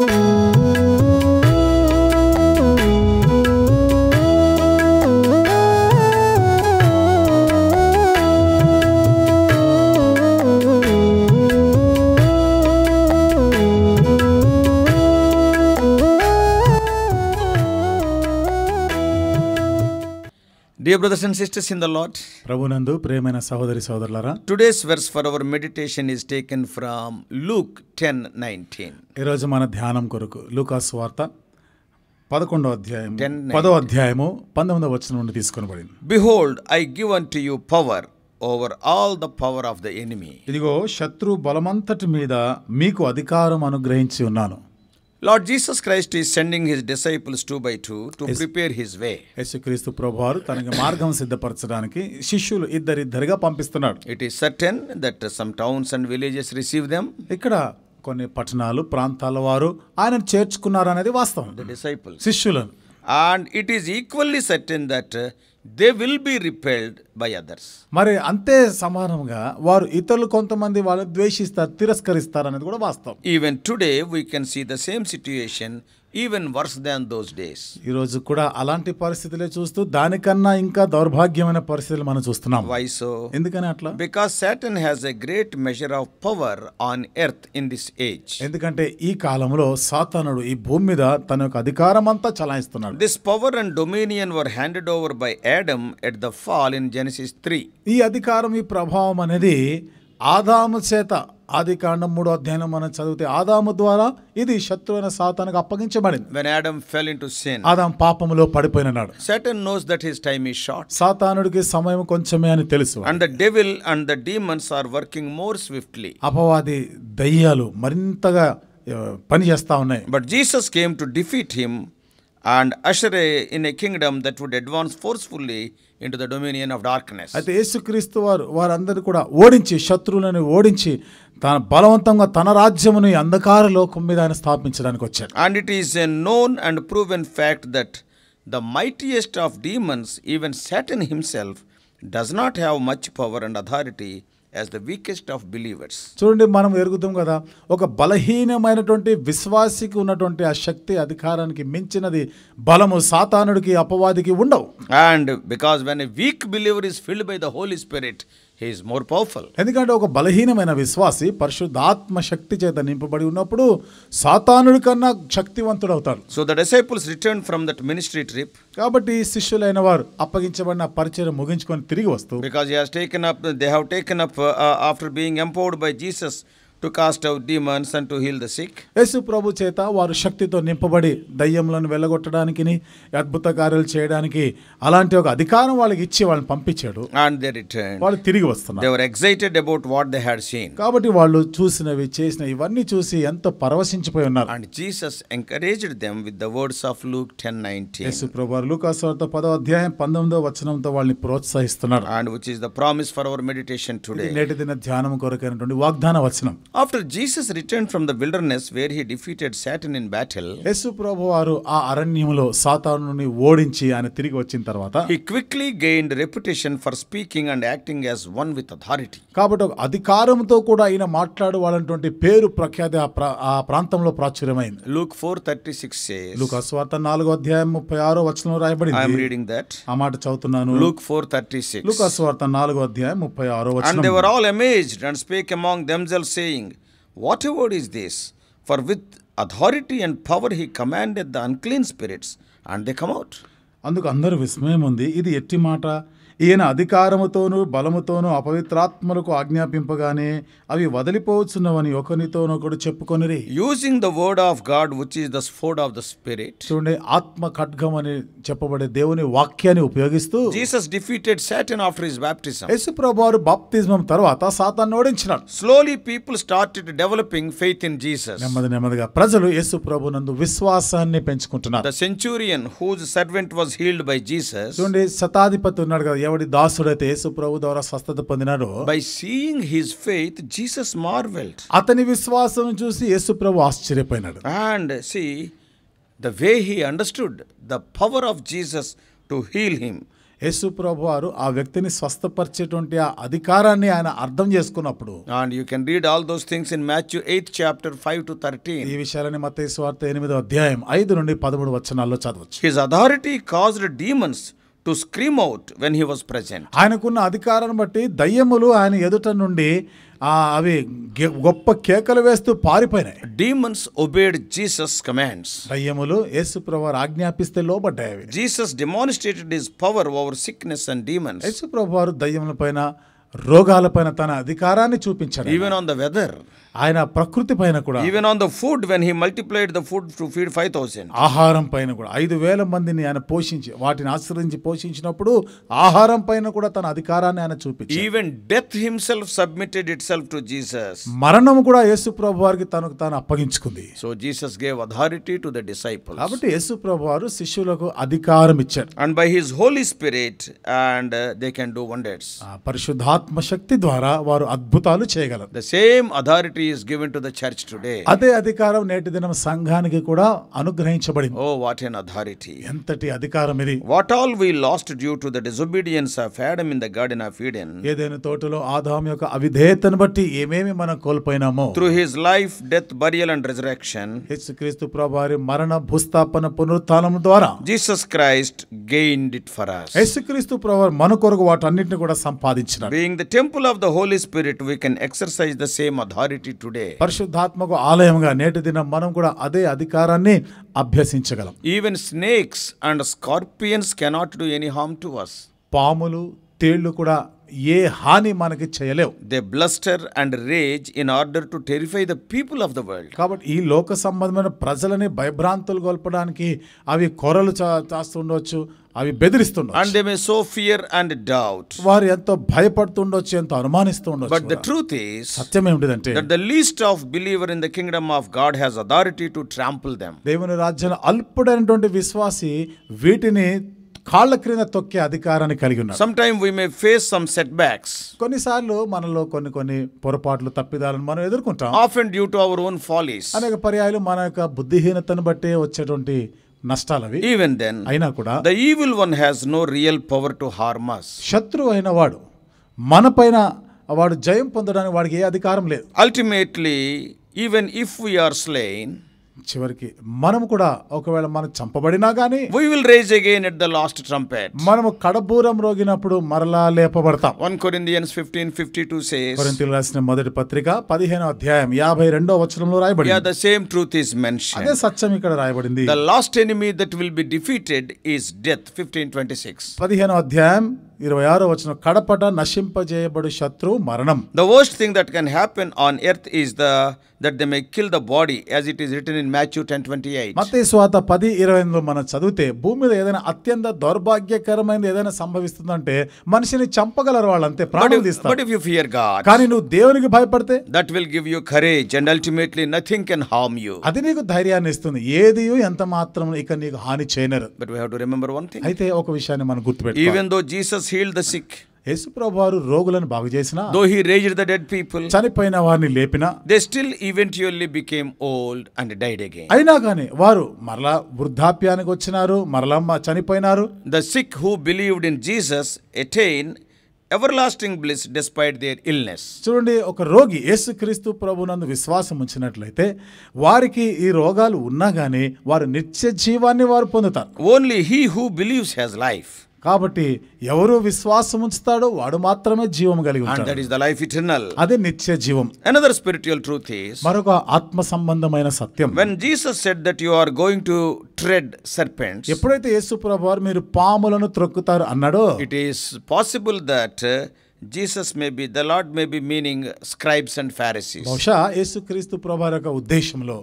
Thank you. Dear brothers and sisters in the lord ప్రభునందు ప్రేమైన సహోదరి సోదరులారా today's verse for our meditation is taken from Luke ten nineteen ఈరోజు మన ధ్యానం కొరకు లూకాస్ వార్త పదకొండో అధ్యాయం టెన్ పదో అధ్యాయము పంతొమ్మిదో వచ్చిన నుండి తీసుకొనబడింది behold I give unto you power over all the power of the enemy ఇదిగో శత్రు బలమంతటి మీద మీకు అధికారం అనుగ్రహించి ఉన్నాను Lord Jesus Christ is sending his disciples two by two to prepare his way క్రీస్తు ప్రభువారు తనకి మార్గం సిద్ధపరచడానికి శిష్యులు ఇద్దరిద్దరిగా పంపిస్తున్నాడు it is certain that some towns and villages receive them ఇక్కడ కొన్ని పట్టణాలు ప్రాంతాల వారు ఆయన చేర్చుకున్నారు అనేది వాస్తవం డిసైపుల్ శిష్యులను and it is equally certain that they will be rejected by others మరి అంతే సమానంగా వారు ఇతరులు కొంతమంది వాళ్ళు ద్వేషిస్తారు తిరస్కరిస్తారు అనేది కూడా వాస్తవం even today we can see the same situation even worse than those days ఈరోజు కూడా అలాంటి పరిస్థితులే చూస్తూ దానికన్నా ఇంకా దౌర్భాగ్యమైన పరిస్థితులు మనం చూస్తున్నాం వైస్ ఎందుకని అట్లా because Satan has a great measure of power on earth in this age ఎందుకంటే ఈ కాలంలో సాతనుడు ఈ భూమి మీద తన యొక్క అధికారం అంతా చలాయిస్తున్నాడు this power and dominion were handed over by Adam at the fall in Genesis three ఈ అధికారం ఈ ప్రభావం అనేది ఆదాము చేత ఆది కాండం మూడో అధ్యాయం మనం చదివితే ఆదాము ద్వారా ఇది శత్రువైన సాతానికి అప్పగించబడింది when adam ఆదాం పాపములో పడిపోయినాడు satan knows that his time is short సాతానుడికి సమయం కొంచెమే అని తెలుసు and the devil and the demons are working more swiftly అపవాది దయ్యాలు మరింతగా పని చేస్తా ఉన్నాయి but Jesus came to defeat him and usher in a kingdom that would advance forcefully in the dominion of darkness అయితే యేసుక్రీస్తు వారు వారందరూ కూడా ఓడించి శత్రువులను ఓడించి తన బలవంతంగా తన రాజ్యమును అంధకార లోకం మీద ఆయన స్థాపించడానికి వచ్చారు and it is a known and prove in fact that the mightiest of demons even Satan himself does not have much power and authority as the weakest of believers చూడండి మనం ఎరుగుతాం కదా ఒక బలహీనమైనటువంటి విశ్వాసికి ఉన్నటువంటి ఆ శక్తి అధికారానికి మించినది బలము సాతానుడికి అపవాదికి ఉండవు and because when a weak believer is filled by the Holy Spirit he is more powerful ఎందుకంటే ఒక బలహీనమైన విశ్వాసి పరిశుద్ధాత్మ శక్తి చేత నింపబడి ఉన్నప్పుడు సాతానుడి కన్నా శక్తివంతుడు అవుతారు so the disciples return from that ministry trip కాబట్టి శిష్యులైన వారు అప్పగించబడిన పరిచయం ముగించుకొని తిరిగి వస్తూ because he has taken up they have taken up after being empowered by Jesus to cast out demons and to heal the sick యేసు ప్రభు చేత వారు శక్తితో నింపబడి దయ్యములను వెళ్ళగొట్టడానికి అద్భుత కార్యాలు చేయడానికి అలాంటి ఒక అధికారం వాళ్ళకి ఇచ్చి వాళ్ళని పంపించాడు అండ్ దే రిటర్న్ వాళ్ళు తిరిగి వస్తున్నారు they were excited about what they had seen కాబట్టి వాళ్ళు చూసినవి చేసిన ఇవన్నీ చూసి ఎంతో పరవశించిపోయి ఉన్నారు and Jesus encouraged them with the words of Luke 10:19 యేసు ప్రభు లూకాసు వార్త 10వ అధ్యాయం 19వ వచనంతో వాళ్ళని ప్రోత్సహిస్తున్నారు and which is the promise for our meditation today నేటి దిన ధ్యానం కొరకైనటువంటి వాగ్దాన వచనం after Jesus return from the wilderness where he defeated Satan in battle యేసు ప్రభు వారు ఆ అరణ్యంలో సాతానుని ఓడించి ఆయన తిరిగి వచ్చిన తర్వాత he quickly gained reputation for speaking and acting as one with authority కాబట్టి ఒక అధికారంతో కూడా ఆయన వాళ్ళటువంటి పేరు ప్రఖ్యాతి ఆ ప్రాంతంలో ప్రాచుర్యమైంది Luke four thirty six Luke అస్వార్త నాలుగో అధ్యాయం ముప్పై ఆరో వచనంలో రాయబడి ఐఎమ్ రీడింగ్ దట్ ఆ మాట చదువుతున్నాను Luke four thirty six Luke అస్వార్త నాలుగో అధ్యాయం ముప్పై ఆరో వచనం and they were all amazed and speak among themselves saying what ever is this for with authority and power he commanded the unclean spirits and they come out అందుకు అందరు విస్మయం ఉంది ఇది ఎట్టి మాట ఈయన అధికారముతోనూ బలముతోనూ అపవిత్రాత్మలకు ఆజ్ఞాపింపగానే అవి వదిలిపోవచ్చున్నవని ఒకరితోనొకడు చెప్పుకొని using the word of God which is the sword of the spirit చూడండి ఆత్మ ఖడ్గం అని చెప్పబడే దేవుని వాక్యాన్ని ఉపయోగిస్తూ Jesus defeated Satan after his baptism యేసు ప్రభువారు బాప్తిజం తర్వాత సాతాన్ని ఓడించినాడు slowly people started developing faith in Jesus నెమ్మది నెమ్మదిగా ప్రజలు యేసు ప్రభు నందు విశ్వాసాన్ని పెంచుకుంటున్నారు the centurion whose servant was healed by Jesus చూడండి శతాధిపతి ఉన్నాడు కదా దేవుడి దాసుడైతే యేసు ప్రభు ద్వారా స్వస్థత పొందినారు by seeing his faith Jesus marvelled అతని విశ్వాసం చూసి యేసు ప్రభు ఆశ్చర్యపోయినాడు and see the way he understood the power of Jesus to heal him యేసు ప్రభు వారు ఆ వ్యక్తిని స్వస్థపరిచేటువంటి ఆ అధికారాన్ని ఆయన అర్థం చేసుకున్నప్పుడు and you can read all those things in Matthew eighth chapter five to thirteen ఈ విషయాలని మత స్వార్థ ఎనిమిదో అధ్యాయం ఐదు నుండి పదమూడు వచనాల్లో చదవచ్చు his authority caused demons to scream out when he was present ఆయనకున్న అధికారాన్ని బట్టి దయ్యములు ఆయన ఎదుట నుండి అవి గొప్ప కేకలు వేస్తూ పారిపోయినాయి డీమన్స్ ఒబేడ్ జీసస్ కమాండ్స్ దయ్యములు యేసు ప్రభు ఆజ్ఞాపిస్తే లోబడ్డాయి Jesus demonstrated his power over sickness and demons యేసు ప్రభు దయ్యముల పైన రోగాలపైన తన అధికారాన్ని చూపించారు ఈవెన్ ఆన్ ద వెదర్ ఆయన ప్రకృతి పైన కూడా even on the food when he multiplied the food to feed five thousand ఆహారం పైన కూడా ఐదు వేల మందిని ఆయన పోషించి వాటిని ఆశ్రయించి పోషించినప్పుడు ఆహారం పైన కూడా తన అధికారాన్ని ఆయన చూపించి even death himself submitted itself to Jesus మరణం కూడా యేసు ప్రభు వారికి తనకు తాను అప్పగించుకుంది so Jesus gave authority to the disciple కాబట్టి యేసు ప్రభు వారు శిష్యులకు అధికారం ఇచ్చారు and by his Holy Spirit and they can do wonders పరిశుద్ధాత్మ శక్తి ద్వారా వారు అద్భుతాలు చేయగలరు the same authority authority is given to the church today అదే అధికారం నేటి దినం సంఘానికి కూడా అనుగ్రహించబడింది ఓ వాట్ ఎన్ అథారిటీ ఎంతటి అధికారం ఇది what all we lost due to the disobedience of Adam in the garden of Eden ఏదైనా తోటలో ఆదాం యొక్క అవిధేయతను బట్టి ఏమేమి మనం కోల్పోయినామో through his life death burial and resurrection యేసుక్రీస్తు ప్రభావి మరణ భూస్థాపన పునరుత్థానం ద్వారా Jesus Christ gained it for us యేసుక్రీస్తు ప్రభువారు మన కొరకు వాటన్నిటిని కూడా సంపాదించిన being the temple of the Holy Spirit we can exercise the same authority authority today. పరిశుద్ధాత్మకు ఆలయంగా నేటి దినం మనం కూడా అదే అధికారాన్ని అభ్యసించగలం Even snakes and scorpions cannot do any harm to us. పాములు తేళ్లు కూడా ఏ హాని మనకి చేయలేవు They bluster and rage in order to terrify the people of the world. కాబట్టి ఈ లోక సంబంధమైన ప్రజలని భయభ్రాంతులు గొల్పడానికి అవి కొరలు చా- చాస్తుండవచ్చు అవి బెదిరిస్తుండొచ్చు and they may sow fear and doubt వారు ఎంతో భయపడుతుండొచ్చు ఎంతో అనుమానిస్తుండొచ్చు బట్ ద ట్రూత్ ఇస్ సత్యం ఏమిటిదంటే that the least of believer in the kingdom of God has authority to trample them దేవుని రాజ్యంలో అల్పుడైనటువంటి విశ్వాసి వీటిని కాళ్ళ క్రింద తొక్కే అధికారాన్ని కలిగి ఉన్నారు some time we may face some setbacks కొన్నిసార్లు మనలో కొన్ని కొన్ని పొరపాట్లు తప్పిదాలను మనం ఎదుర్కొంటాం ఆఫ్ అండ్ due to our own follies అనేక పర్యాయాలు మన యొక్క బుద్ధిహీనతను బట్టే వచ్చేటువంటి నష్టాలు అవి ఈవెన్ దెన్ అయినా కూడా the evil one has no real power to harm us శత్రువు అయిన వాడు మనపైన వాడు జయం పొందడానికి వాడికి ఏ అధికారం లేదు ultimately even if we are slain చివరికి మనము కూడా ఒకవేళ మనం చంపబడినా కానీ we will raise again at the last trumpet మనము కడబూరం రోగినప్పుడు మరలా లేపబడతాం one Corinthians fifteen fifty two says కొరింథీయులు రాసిన మొదటి పత్రిక పదిహేనో అధ్యాయం యాభై రెండో వచనంలో రాయబడి the same truth is mention అదే సత్యం ఇక్కడ రాయబడింది the last enemy that will be defeated is death fifteen twenty six పదిహేనో అధ్యాయం ఇరవై ఆరో వచ్చిన కడపట నశింపజేయబడు శత్రు మరణం the worst thing that can happen on earth is the that they may kill the body as it is return in Matthew ten twenty eight మత స్వాత పది ఇరవై ఎనిమిదిలో మనం చదివితే భూమి మీద ఏదైనా అత్యంత దౌర్భాగ్యకరమైనది ఏదైనా సంభవిస్తుందంటే మనిషిని చంపగలరు వాళ్ళు అంతే ప్రాణం తీస్తారు but if you fear God కానీ నువ్వు దేవునికి భయపడితే that will give you courage and ultimately nothing can harm you అది నీకు ధైర్యాన్ని ఇస్తుంది ఏది ఎంత మాత్రం ఇక నీకు హాని చేయనరు but we have to remember one thing అయితే ఒక విషయాన్ని మనం గుర్తుపెట్టాలి even though Jesus heal the sick యేసుప్రభువారు రోగులను బాగు చేసిన though he raised the dead people చనిపోయిన వారిని లేపిన they still eventually became old and died again అయినా కానీ వారు మరలా వృద్ధాప్యానికి వచ్చినారు మరలమ్మ చనిపోయినారు the sick who believed in Jesus attain everlasting bliss despite their illness చూడండి ఒక రోగి యేసుక్రీస్తు ప్రభునందు విశ్వాసం ఉంచినట్లయితే వారికి ఈ రోగాలు ఉన్నా కానీ వారు నిత్య జీవాన్ని వారు పొందుతారు only he who believes has life కాబట్టి ఎవరు విశ్వాసం ఉంచుతాడో వాడు మాత్రమే జీవం కలిగి ఉంటాడు దట్ ద లైఫ్ ఇటర్నల్ అది నిత్య జీవం అనదర్ స్పిరిచువల్ ట్రూత్ ఇస్ మరొక ఆత్మ సంబంధమైన సత్యం when Jesus said that you are going to tread serpents ఎప్పుడైతే యేసు వారు మీరు పాములను త్రొక్కుతారు అన్నాడో it is possible that Jesus may be the Lord may be meaning scribes and Pharisees బహుశా యేసుక్రీస్తు ప్రభు యొక్క ఉద్దేశంలో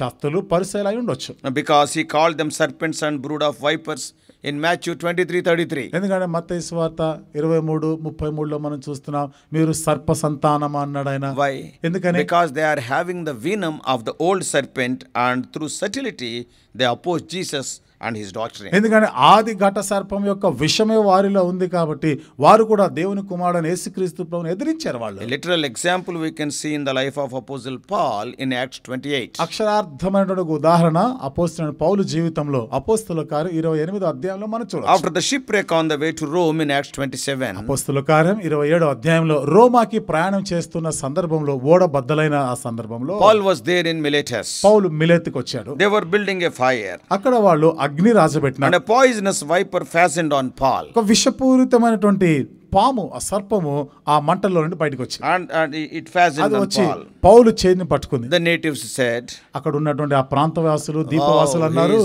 శాస్త్రులు పరిశీలన ఉండొచ్చు because he call them serpents and brood of vipers in Matthew twenty three thirty three ఎందుకంటే మత వార్త ఇరవై మూడు ముప్పై మూడులో మనం చూస్తున్నాం మీరు సర్ప సంతానం అన్నాడు ఆయన వై ఎందుకని because they are having the venom of the old serpent and through subtlety they oppose Jesus and his doctor ఎందుకంటే ఆది ఘట సర్పం యొక్క విషమే వారిలో ఉంది కాబట్టి వారు కూడా దేవుని కుమారుడు యేసుక్రీస్తు ప్రభుని ఎదిరించారు వాళ్ళు literal example we can see in the life of apostle Paul in Act twenty eight అక్షరార్థమైనటువంటి ఉదాహరణ అపోస్తున్న పౌలు జీవితంలో అపోస్తుల కారు ఇరవై ఎనిమిదో అధ్యాయంలో మనం చూడాలి after the shipwreck on the way to Rome in Act twenty seven అపోస్తుల కార్యం ఇరవై ఏడో అధ్యాయంలో రోమాకి ప్రయాణం చేస్తున్న సందర్భంలో ఓడ బద్దలైన ఆ సందర్భంలో Paul was there in Miletus పౌలు మిలేత్కి వచ్చాడు they were building a fire అక్కడ వాళ్ళు అగ్ని రాజబెట్టిన poisonous viper fastened on Paul ఒక విషపూరితమైనటువంటి పాము ఆ సర్పము ఆ మంటల్లో నుండి బయటకు వచ్చింది ఇట్ అది పౌలు చేతిని పట్టుకుంది ద నేటివ్స్ సెడ్ అక్కడ ఉన్నటువంటి ఆ ప్రాంతవాసులు oh, దీపవాసులు అన్నారు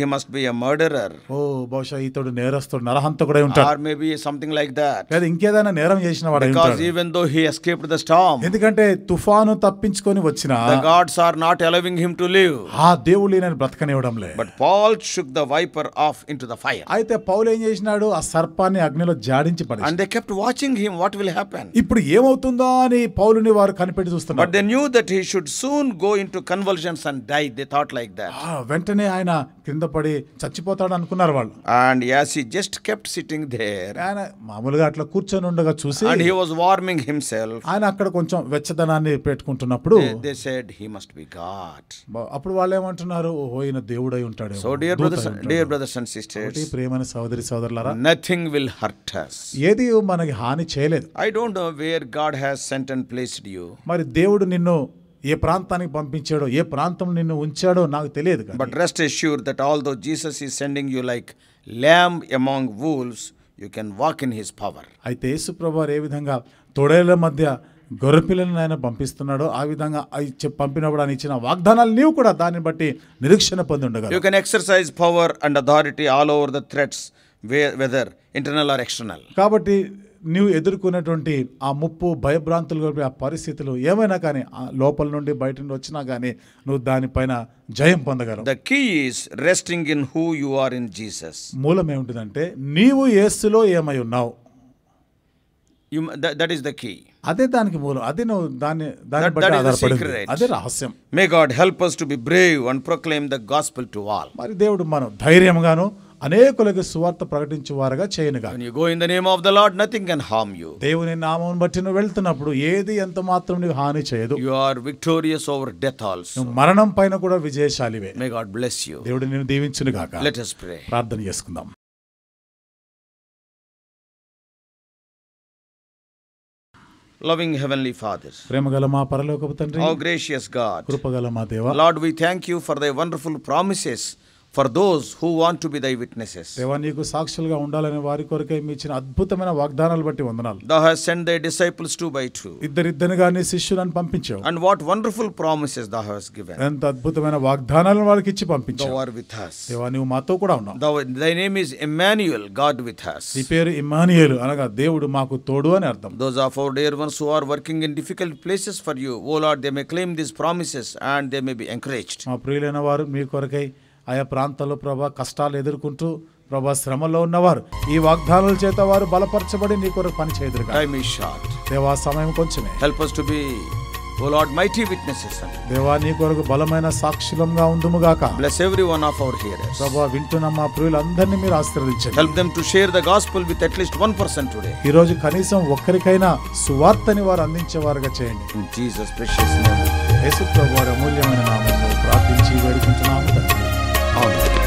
he must be a murderer ఓ బహుశా ఇతడు నేరస్తుడు నరహంతకుడై ఉంటాడు or maybe something like that లేదు ఇంకేదైనా నేరం చేసిన వాడు because even though he escaped the storm ఎందుకంటే తుఫాను తప్పించుకొని వచ్చిన the gods are not allowing him to live ఆ దేవుడు లేనని బ్రతకనివ్వడం లేదు but Paul shook the viper off into the fire అయితే పౌలు ఏం చేసినాడు ఆ సర్పాన్ని అగ్నిలో జాడించి పడి and kept watching him what will happen ఇప్పుడు ఏమవుతుందా అని పౌలుని వారు కనిపెట్టి చూస్తున్నారు but they knew that he should soon go into convulsions and die they thought like that వెంటనే ఆయన కింద పడి చచ్చిపోతాడు అనుకున్నారు వాళ్ళు and as he just kept sitting there ఆయన మామూలుగా అట్లా కూర్చొని ఉండగా చూసి and he was warming himself ఆయన అక్కడ కొంచెం వెచ్చదనాన్ని పెట్టుకుంటున్నప్పుడు they said he must be god అప్పుడు వాళ్ళు ఏమంటున్నారు ఓహో ఈయన దేవుడై ఉంటాడు so dear brothers dear brothers and sisters ప్రేమైన సోదరి సోదరులారా నథింగ్ విల్ హర్ట్ us ఏది మనకి హాని చేయలేదు I don't know where God has sent and placed you మరి దేవుడు నిన్ను ఏ ప్రాంతానికి పంపించాడో ఏ ప్రాంతం నిన్ను ఉంచాడో నాకు తెలియదు but rest assured that although Jesus is sending you like lamb among wolves you can walk in his power అయితే యేసు ప్రభు ఏ విధంగా తొడేల మధ్య గొర్రెపిల్లను ఆయన పంపిస్తున్నాడో ఆ విధంగా పంపినప్పుడు ఆయన ఇచ్చిన వాగ్దానాలు నీవు కూడా దాన్ని బట్టి నిరీక్షణ పొంది ఉండగా you can exercise power and authority all over the threats whether internal or external కాబట్టి నువ్వు ఎదుర్కొనేటువంటి ఆ ముప్పు భయభ్రాంతులు ఆ పరిస్థితులు ఏమైనా కానీ లోపల నుండి బయట నుండి వచ్చినా కానీ నువ్వు దానిపైన జయం పొందగలవు the key is resting in who you are in Jesus మూలం ఏమిటిదంటే నీవు యేసులో ఏమై ఉన్నావు దట్ ఈస్ ద కీ అదే దానికి మూలం అదే నువ్వు దాన్ని దాని అదే రహస్యం may God help us to be brave and proclaim the gospel to all మరి దేవుడు మనం ధైర్యంగాను అనేకులకు సువార్త ప్రకటించేవారుగా చేయనుగా you go in the name of the Lord nothing can harm you దేవుని నామం బట్టి నువ్వు వెళ్తున్నప్పుడు ఏది ఎంత మాత్రం నీకు హాని చేయదు you are victorious over death also మరణం పైన కూడా విజయశాలివే మే గాడ్ బ్లెస్ యు దేవుడు నిన్ను దీవించును గాక లెట్ us ప్రే ప్రార్థన చేసుకుందాం లవింగ్ హెవెన్లీ ఫాదర్ ప్రేమగల మా పరలోకపు తండ్రి హౌ గ్రేషియస్ గాడ్ కృపగల మా దేవా Lord we thank you for the wonderful promises for those who want to be thy witnesses దేవా నీకు సాక్షులుగా ఉండాలనే వారి కొరకే మీ ఇచ్చిన అద్భుతమైన వాగ్దానాలు బట్టి వందనాలు thou has sent thy disciples two by two ఇద్దరు నీ శిష్యులను పంపించావు and what wonderful promises thou has given ఎంత అద్భుతమైన వాగ్దానాలను వాళ్ళకి ఇచ్చి పంపించావు ఆర్ విత్ హస్ దేవా నువ్వు మాతో కూడా ఉన్నావు thy name is Immanuel God with us ఈ పేరు ఇమ్మాన్యుయల్ అనగా దేవుడు మాకు తోడు అని అర్థం those of for dear ones who are working in difficult places for you O Lord they may claim this promises and they may be encouraged మా ప్రియులైన వారు మీ కొరకై ఆయా ప్రాంతాల్లో ప్రభా కష్టాలు ఎదుర్కొంటూ ప్రభా శ్రమలో ఉన్నవారు ఈ వాగ్దానాల చేత వారు బలపరచబడి నీ కొరకు పని చేయదురు దేవా సమయం కొంచెమే help to be O Lord mighty witnesses దేవా నీ కొరకు బలమైన సాక్షిలంగా ఉండుము గాక bless every one of our hearers ప్రభువా వింటున్న మా ప్రియులందరినీ మీరు ఆశీర్వదించండి help them to share the gospel with at least one 1% today ఈ రోజు కనీసం ఒక్కరికైనా సువార్తని వారు అందించేవారుగా చేయండి జీసస్ ప్రెషియస్ నేమ్ యేసు ప్రభువారి అమూల్యమైన నామంలో ప్రార్థించి వేడుకుంటున్నాము తండ్రి on.